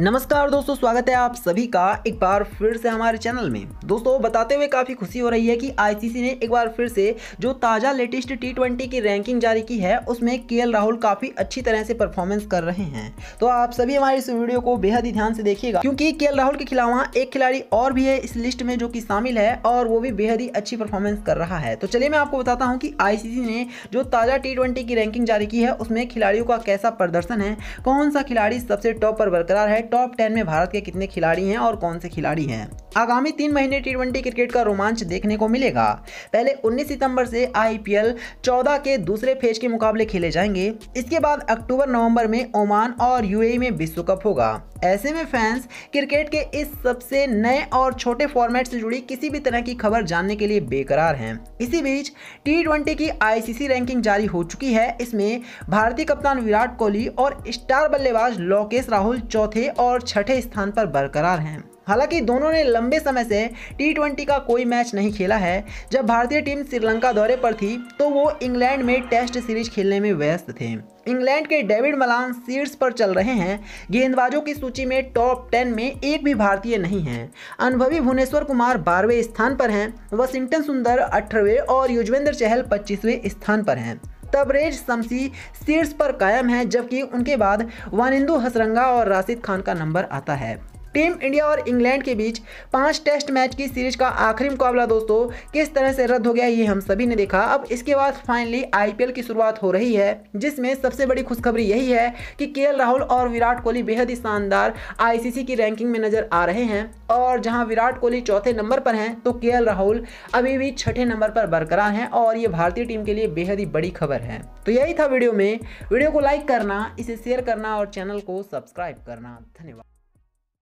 नमस्कार दोस्तों स्वागत है आप सभी का एक बार फिर से हमारे चैनल में दोस्तों बताते हुए काफ़ी खुशी हो रही है कि आईसीसी ने एक बार फिर से जो ताज़ा लेटेस्ट टी ट्वेंटी की रैंकिंग जारी की है उसमें के राहुल काफ़ी अच्छी तरह से परफॉर्मेंस कर रहे हैं तो आप सभी हमारे इस वीडियो को बेहद ही ध्यान से देखिएगा क्योंकि के राहुल के खिलावा एक खिलाड़ी और भी है इस लिस्ट में जो कि शामिल है और वो भी बेहद ही अच्छी परफॉर्मेंस कर रहा है तो चलिए मैं आपको बताता हूँ कि आई ने जो ताज़ा टी की रैंकिंग जारी की है उसमें खिलाड़ियों का कैसा प्रदर्शन है कौन सा खिलाड़ी सबसे टॉप पर बरकरार है है टॉप टेन में भारत के कितने खिलाड़ी हैं और कौन से खिलाड़ी हैं आगामी तीन महीने टी क्रिकेट का रोमांच देखने को मिलेगा पहले 19 सितंबर से आईपीएल 14 के दूसरे फेज के मुकाबले खेले जाएंगे इसके बाद अक्टूबर नवंबर में ओमान और यूएई e में विश्व कप होगा ऐसे में फैंस क्रिकेट के इस सबसे नए और छोटे फॉर्मेट से जुड़ी किसी भी तरह की खबर जानने के लिए बेकरार हैं इसी बीच टी की आईसीसी रैंकिंग जारी हो चुकी है इसमें भारतीय कप्तान विराट कोहली और स्टार बल्लेबाज लोकेश राहुल चौथे और छठे स्थान पर बरकरार हैं हालांकि दोनों ने लंबे समय से टी का कोई मैच नहीं खेला है जब भारतीय टीम श्रीलंका दौरे पर थी तो वो इंग्लैंड में टेस्ट सीरीज खेलने में व्यस्त थे इंग्लैंड के डेविड मलान शीर्ष पर चल रहे हैं गेंदबाजों की सूची में टॉप टेन में एक भी भारतीय नहीं है अनुभवी भुवनेश्वर कुमार बारहवें स्थान पर हैं वाशिंगटन सुंदर अठारहवें और युजवेंद्र चहल पच्चीसवें स्थान पर हैं तबरेज शमसी शीर्ष पर कायम है जबकि उनके बाद वानिंदू हसरंगा और राशिद खान का नंबर आता है टीम इंडिया और इंग्लैंड के बीच पांच टेस्ट मैच की सीरीज का आखिरी मुकाबला दोस्तों किस तरह से रद्द हो गया ये हम सभी ने देखा अब इसके बाद फाइनली आईपीएल की शुरुआत हो रही है जिसमें सबसे बड़ी खुशखबरी यही है कि के राहुल और विराट कोहली बेहद ही शानदार आईसीसी की रैंकिंग में नजर आ रहे हैं और जहाँ विराट कोहली चौथे नंबर पर हैं तो के राहुल अभी भी छठे नंबर पर बरकरार हैं और ये भारतीय टीम के लिए बेहद ही बड़ी खबर है तो यही था वीडियो में वीडियो को लाइक करना इसे शेयर करना और चैनल को सब्सक्राइब करना धन्यवाद